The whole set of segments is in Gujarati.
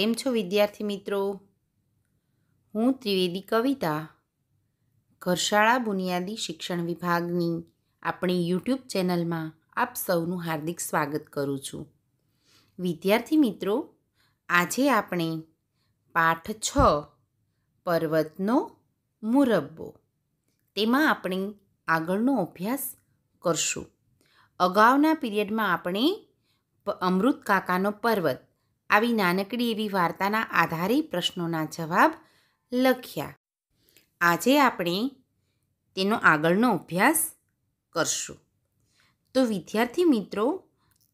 કેમ છો વિદ્યાર્થી મિત્રો હું ત્રિવેદી કવિતા ઘરશાળા બુનિયાદી શિક્ષણ વિભાગની આપણી યુટ્યુબ ચેનલમાં આપ સૌનું હાર્દિક સ્વાગત કરું છું વિદ્યાર્થી મિત્રો આજે આપણે પાઠ છ પર્વતનો મુરબ્બો તેમાં આપણે આગળનો અભ્યાસ કરશું અગાઉના પીરિયડમાં આપણે અમૃત કાકાનો પર્વત આવી નાનકડી એવી વાર્તાના આધારે પ્રશ્નોના જવાબ લખ્યા આજે આપણે તેનો આગળનો અભ્યાસ કરશું તો વિદ્યાર્થી મિત્રો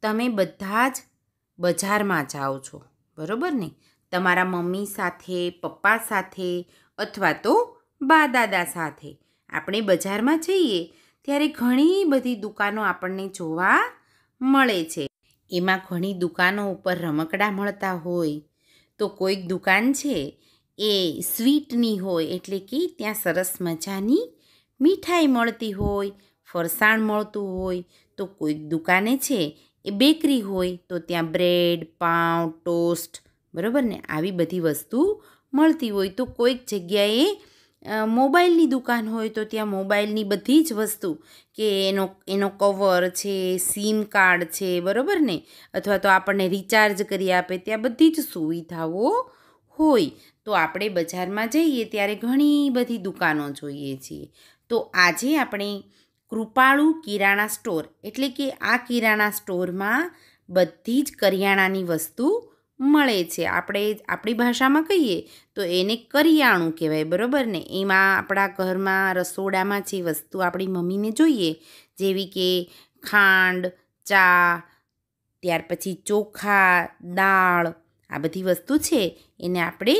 તમે બધા જ બજારમાં જાઓ છો બરાબર ને તમારા મમ્મી સાથે પપ્પા સાથે અથવા તો બા દાદા સાથે આપણે બજારમાં જઈએ ત્યારે ઘણી બધી દુકાનો આપણને જોવા મળે છે એમાં ઘણી દુકાનો ઉપર રમકડા મળતા હોય તો કોઈક દુકાન છે એ સ્વીટની હોય એટલે કે ત્યાં સરસ મજાની મીઠાઈ મળતી હોય ફરસાણ મળતું હોય તો કોઈક દુકાને છે એ બેકરી હોય તો ત્યાં બ્રેડ પાઉં ટોસ્ટ બરાબર ને આવી બધી વસ્તુ મળતી હોય તો કોઈક જગ્યાએ મોબાઈલની દુકાન હોય તો ત્યાં મોબાઈલની બધી જ વસ્તુ કે એનો એનો કવર છે સિમ કાર્ડ છે બરાબર ને અથવા તો આપણને રિચાર્જ કરી આપે ત્યાં બધી જ સુવિધાઓ હોય તો આપણે બજારમાં જઈએ ત્યારે ઘણી બધી દુકાનો જોઈએ છીએ તો આજે આપણે કૃપાળુ કિરાણા સ્ટોર એટલે કે આ કિરાણા સ્ટોરમાં બધી જ કરિયાણાની વસ્તુ મળે છે આપણે આપણી ભાષામાં કહીએ તો એને કરિયાણું કહેવાય બરાબર ને એમાં આપણા ઘરમાં રસોડામાં જે વસ્તુ આપણી મમ્મીને જોઈએ જેવી કે ખાંડ ચા ત્યાર પછી ચોખા દાળ આ બધી વસ્તુ છે એને આપણે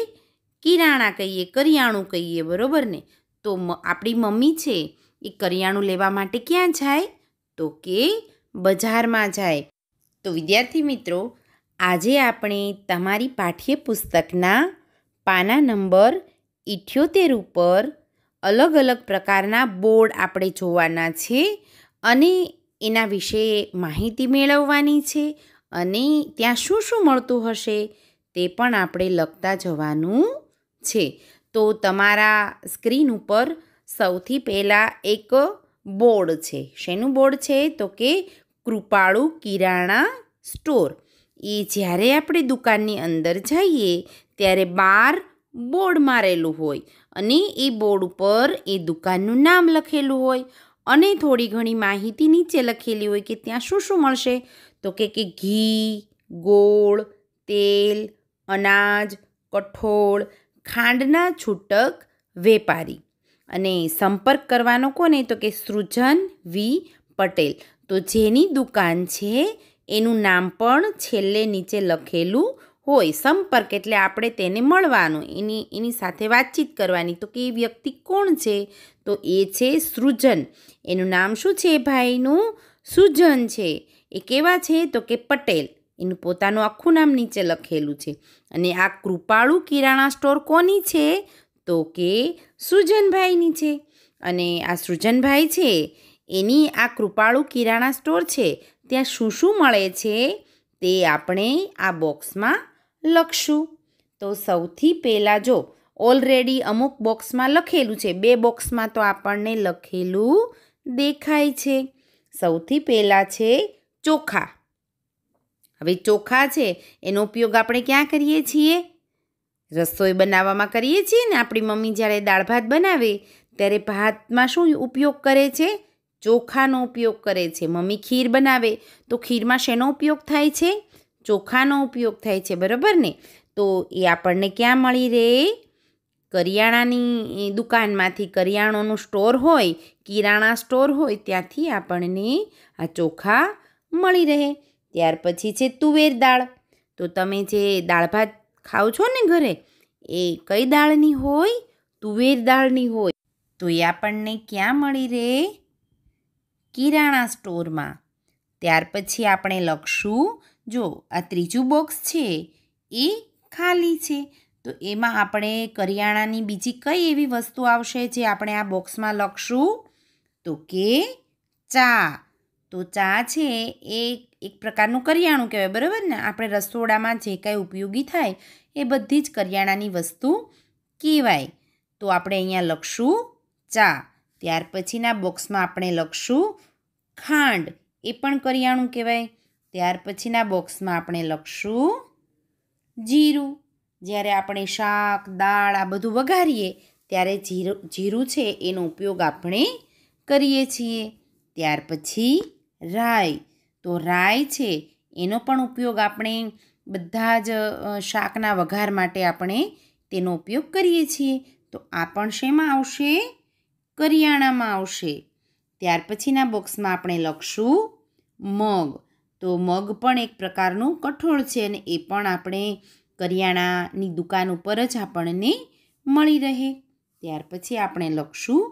કિરાણા કહીએ કરિયાણું કહીએ બરાબર ને તો આપણી મમ્મી છે એ કરિયાણું લેવા માટે ક્યાં જાય તો કે બજારમાં જાય તો વિદ્યાર્થી મિત્રો આજે આપણે તમારી પાઠ્યપુસ્તકના પાના નંબર ઇઠ્યોતેર ઉપર અલગ અલગ પ્રકારના બોર્ડ આપણે જોવાના છે અને એના વિશે માહિતી મેળવવાની છે અને ત્યાં શું શું મળતું હશે તે પણ આપણે લખતા જવાનું છે તો તમારા સ્ક્રીન ઉપર સૌથી પહેલાં એક બોર્ડ છે શેનું બોર્ડ છે તો કે કૃપાળુ કિરાણા સ્ટોર એ જ્યારે આપણે દુકાનની અંદર જઈએ ત્યારે બાર બોર્ડ મારેલું હોય અને એ બોર્ડ ઉપર એ દુકાનનું નામ લખેલું હોય અને થોડી ઘણી માહિતી નીચે લખેલી હોય કે ત્યાં શું શું મળશે તો કે કે ઘી ગોળ તેલ અનાજ કઠોળ ખાંડના છૂટક વેપારી અને સંપર્ક કરવાનો કોને તો કે સૃજન વી પટેલ તો જેની દુકાન છે એનું નામ પણ છેલ્લે નીચે લખેલું હોય સંપર્ક એટલે આપણે તેને મળવાનું એની એની સાથે વાતચીત કરવાની તો કે એ વ્યક્તિ કોણ છે તો એ છે સૃજન એનું નામ શું છે ભાઈનું સૃજન છે એ કેવા છે તો કે પટેલ એનું પોતાનું આખું નામ નીચે લખેલું છે અને આ કૃપાળુ કિરાણા સ્ટોર કોની છે તો કે સૃજનભાઈની છે અને આ સૃજનભાઈ છે એની આ કૃપાળુ કિરાણા સ્ટોર છે ત્યાં શું શું મળે છે તે આપણે આ બોક્સમાં લખશું તો સૌથી પહેલાં જો ઓલરેડી અમુક બોક્સમાં લખેલું છે બે બોક્સમાં તો આપણને લખેલું દેખાય છે સૌથી પહેલાં છે ચોખા હવે ચોખા છે એનો ઉપયોગ આપણે ક્યાં કરીએ છીએ રસોઈ બનાવવામાં કરીએ છીએ ને આપણી મમ્મી જ્યારે દાળ ભાત બનાવે ત્યારે ભાતમાં શું ઉપયોગ કરે છે ચોખાનો ઉપયોગ કરે છે મમ્મી ખીર બનાવે તો ખીરમાં શેનો ઉપયોગ થાય છે ચોખાનો ઉપયોગ થાય છે બરાબર ને તો એ આપણને ક્યાં મળી રહે કરિયાણાની દુકાનમાંથી કરિયાણોનું સ્ટોર હોય કિરાણા સ્ટોર હોય ત્યાંથી આપણને આ ચોખા મળી રહે ત્યાર પછી છે તુવેર દાળ તો તમે જે દાળ ભાત ખાઓ છો ને ઘરે એ કઈ દાળની હોય તુવેર દાળની હોય તો એ આપણને ક્યાં મળી રહે કિરાણા સ્ટોરમાં ત્યાર પછી આપણે લખશું જો આ ત્રીજું બોક્સ છે એ ખાલી છે તો એમાં આપણે કરિયાણાની બીજી કઈ એવી વસ્તુ આવશે જે આપણે આ બોક્સમાં લખશું તો કે ચા તો ચા છે એ એક પ્રકારનું કરિયાણું કહેવાય બરાબર ને આપણે રસોડામાં જે કાંઈ ઉપયોગી થાય એ બધી જ કરિયાણાની વસ્તુ કહેવાય તો આપણે અહીંયા લખશું ચા ત્યાર પછીના બોક્સમાં આપણે લખશું ખાંડ એ પણ કરિયાણું કહેવાય ત્યાર પછીના બોક્સમાં આપણે લખશું જીરું જ્યારે આપણે શાક દાળ આ બધું વઘારીએ ત્યારે જીરું જીરું છે એનો ઉપયોગ આપણે કરીએ છીએ ત્યાર પછી રાઈ તો રાઈ છે એનો પણ ઉપયોગ આપણે બધા જ શાકના વઘાર માટે આપણે તેનો ઉપયોગ કરીએ છીએ તો આ પણ શેમાં આવશે કરિયાણામાં આવશે ત્યાર પછીના બોક્સમાં આપણે લખશું મગ તો મગ પણ એક પ્રકારનું કઠોળ છે અને એ પણ આપણે કરિયાણાની દુકાન ઉપર જ આપણને મળી રહે ત્યાર પછી આપણે લખશું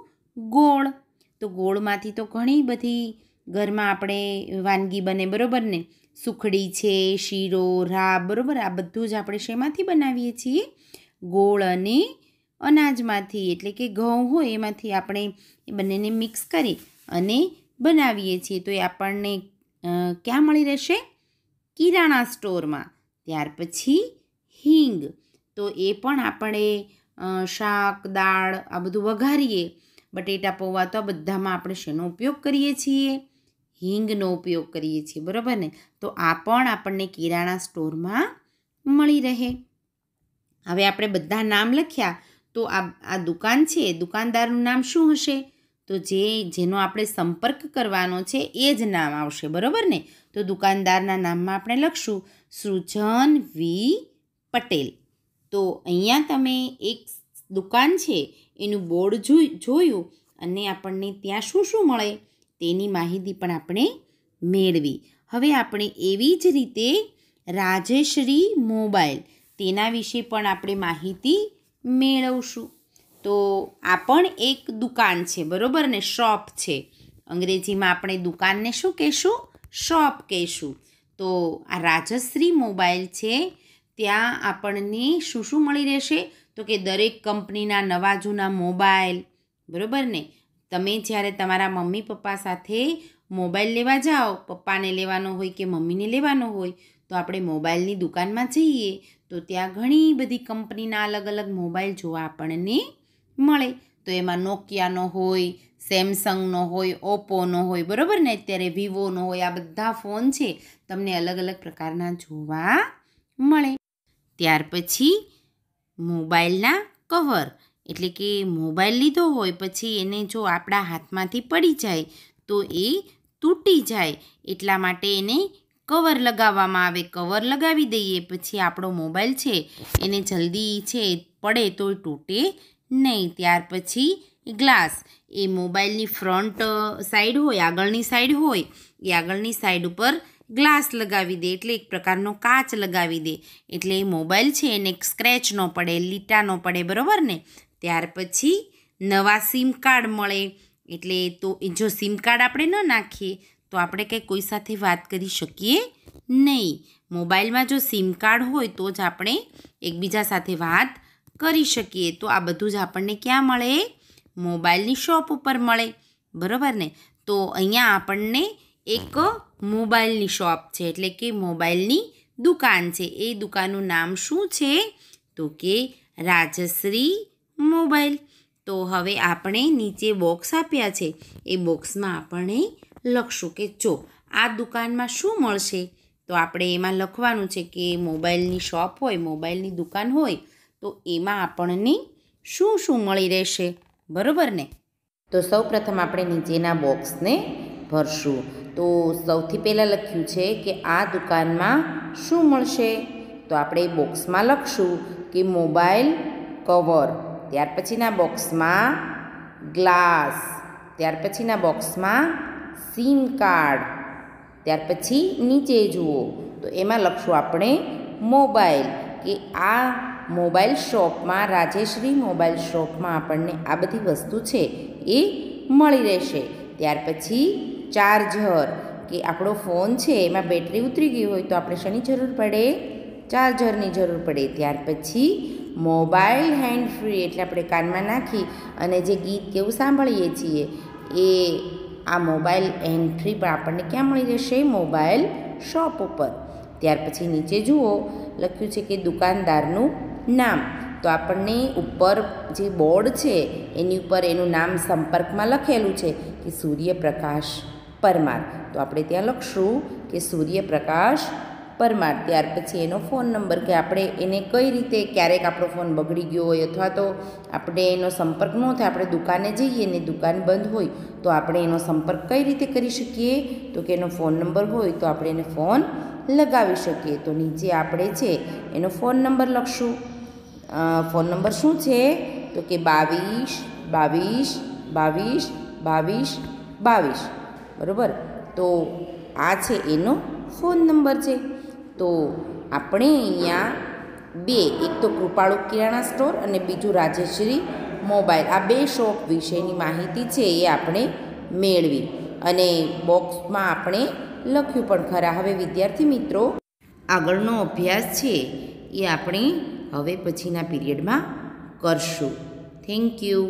ગોળ તો ગોળમાંથી તો ઘણી બધી ઘરમાં આપણે વાનગી બને બરાબર ને સુખડી છે શીરો રા બરાબર આ બધું જ આપણે શેમાંથી બનાવીએ છીએ ગોળ અને અનાજમાંથી એટલે કે ઘઉં હોય એમાંથી આપણે એ બંનેને મિક્સ કરી અને બનાવીએ છીએ તો એ આપણને ક્યાં મળી રહેશે કિરાણા સ્ટોરમાં ત્યાર પછી હિંગ તો એ પણ આપણે શાક દાળ આ બધું વઘારીએ બટેટા પૌવા તો આ બધામાં આપણે શેનો ઉપયોગ કરીએ છીએ હિંગનો ઉપયોગ કરીએ છીએ બરાબર ને તો આ પણ આપણને કિરાણા સ્ટોરમાં મળી રહે હવે આપણે બધા નામ લખ્યા તો આ આ દુકાન છે દુકાનદારનું નામ શું હશે તો જે જેનો આપણે સંપર્ક કરવાનો છે એ જ નામ આવશે બરાબર ને તો દુકાનદારના નામમાં આપણે લખશું સૃજન વી પટેલ તો અહીંયા તમે એક દુકાન છે એનું બોર્ડ જોયું અને આપણને ત્યાં શું શું મળે તેની માહિતી પણ આપણે મેળવી હવે આપણે એવી જ રીતે રાજેશ્રી મોબાઈલ તેના વિશે પણ આપણે માહિતી મેળવશું તો આ પણ એક દુકાન છે બરાબર ને શોપ છે અંગ્રેજીમાં આપણે દુકાનને શું કહેશું શોપ કહેશું તો આ રાજશ્રી મોબાઈલ છે ત્યાં આપણને શું શું મળી રહેશે તો કે દરેક કંપનીના નવા જૂના મોબાઈલ બરાબર ને તમે જ્યારે તમારા મમ્મી પપ્પા સાથે મોબાઈલ લેવા જાઓ પપ્પાને લેવાનો હોય કે મમ્મીને લેવાનો હોય તો આપણે મોબાઈલની દુકાનમાં જઈએ તો ત્યાં ઘણી બધી કંપનીના અલગ અલગ મોબાઈલ જોવા આપણને મળે તો એમાં નોકિયાનો હોય સેમસંગનો હોય ઓપ્પોનો હોય બરાબર ને અત્યારે વિવોનો હોય આ બધા ફોન છે તમને અલગ અલગ પ્રકારના જોવા મળે ત્યાર પછી મોબાઈલના કવર એટલે કે મોબાઈલ લીધો હોય પછી એને જો આપણા હાથમાંથી પડી જાય તો એ તૂટી જાય એટલા માટે એને કવર લગાવવામાં આવે કવર લગાવી દઈએ પછી આપણો મોબાઈલ છે એને જલ્દી છે પડે તો તૂટે નહીં ત્યાર પછી ગ્લાસ એ મોબાઈલની ફ્રન્ટ સાઈડ હોય આગળની સાઈડ હોય એ આગળની સાઈડ ઉપર ગ્લાસ લગાવી દે એટલે એક પ્રકારનો કાચ લગાવી દે એટલે એ મોબાઈલ છે એને સ્ક્રેચ ન પડે લીટા ન પડે બરાબર ને ત્યાર પછી નવા સીમ કાર્ડ મળે એટલે તો જો સીમ કાર્ડ આપણે ન નાખીએ તો આપણે કંઈ કોઈ સાથે વાત કરી શકીએ નહીં મોબાઈલમાં જો સિમ કાર્ડ હોય તો જ આપણે એકબીજા સાથે વાત કરી શકીએ તો આ બધું જ આપણને ક્યાં મળે મોબાઈલની શોપ ઉપર મળે બરાબર ને તો અહીંયા આપણને એક મોબાઈલની શોપ છે એટલે કે મોબાઈલની દુકાન છે એ દુકાનનું નામ શું છે તો કે રાજશ્રી મોબાઈલ તો હવે આપણે નીચે બોક્સ આપ્યા છે એ બોક્સમાં આપણે લખશું કે જો આ દુકાનમાં શું મળશે તો આપણે એમાં લખવાનું છે કે મોબાઈલની શોપ હોય મોબાઈલની દુકાન હોય તો એમાં આપણને શું શું મળી રહેશે બરાબર ને તો સૌપ્રથમ આપણે નીચેના બોક્સને ભરશું તો સૌથી પહેલાં લખ્યું છે કે આ દુકાનમાં શું મળશે તો આપણે બોક્સમાં લખશું કે મોબાઈલ કવર ત્યાર પછીના બોક્સમાં ગ્લાસ ત્યાર પછીના બોક્સમાં સીમ કાર્ડ ત્યાર પછી નીચે જુઓ તો એમાં લખશું આપણે મોબાઈલ કે આ મોબાઈલ શોપમાં રાજેશ્રી મોબાઈલ શોપમાં આપણને આ બધી વસ્તુ છે એ મળી રહેશે ત્યાર પછી ચાર્જર કે આપણો ફોન છે એમાં બેટરી ઉતરી ગઈ હોય તો આપણે શેની જરૂર પડે ચાર્જરની જરૂર પડે ત્યાર પછી મોબાઈલ હેન્ડ ફ્રી એટલે આપણે કાનમાં નાખી અને જે ગીત કેવું સાંભળીએ છીએ એ આ મોબાઈલ એન્ટ્રી પણ આપણને ક્યાં મળી જશે મોબાઈલ શોપ ઉપર ત્યાર પછી નીચે જુઓ લખ્યું છે કે દુકાનદારનું નામ તો આપણને ઉપર જે બોર્ડ છે એની ઉપર એનું નામ સંપર્કમાં લખેલું છે કે સૂર્યપ્રકાશ પરમાર તો આપણે ત્યાં લખશું કે સૂર્યપ્રકાશ પરમાર ત્યાર પછી એનો ફોન નંબર કે આપણે એને કઈ રીતે ક્યારેક આપણો ફોન બગડી ગયો હોય અથવા તો આપણે એનો સંપર્ક ન થાય આપણે દુકાને જઈએ ને દુકાન બંધ હોય તો આપણે એનો સંપર્ક કઈ રીતે કરી શકીએ તો કે એનો ફોન નંબર હોય તો આપણે એને ફોન લગાવી શકીએ તો નીચે આપણે છે એનો ફોન નંબર લખશું ફોન નંબર શું છે તો કે બાવીસ બાવીસ બાવીસ બાવીસ બાવીસ બરાબર તો આ છે એનો ફોન નંબર છે તો આપણે અહીંયા બે એક તો કૃપાળુ કિરાણા સ્ટોર અને બીજું રાજેશ્રી મોબાઈલ આ બે શોપ વિશેની માહિતી છે એ આપણે મેળવી અને બોક્સમાં આપણે લખ્યું પણ ખરા હવે વિદ્યાર્થી મિત્રો આગળનો અભ્યાસ છે એ આપણે હવે પછીના પીરિયડમાં કરશું થેન્ક યુ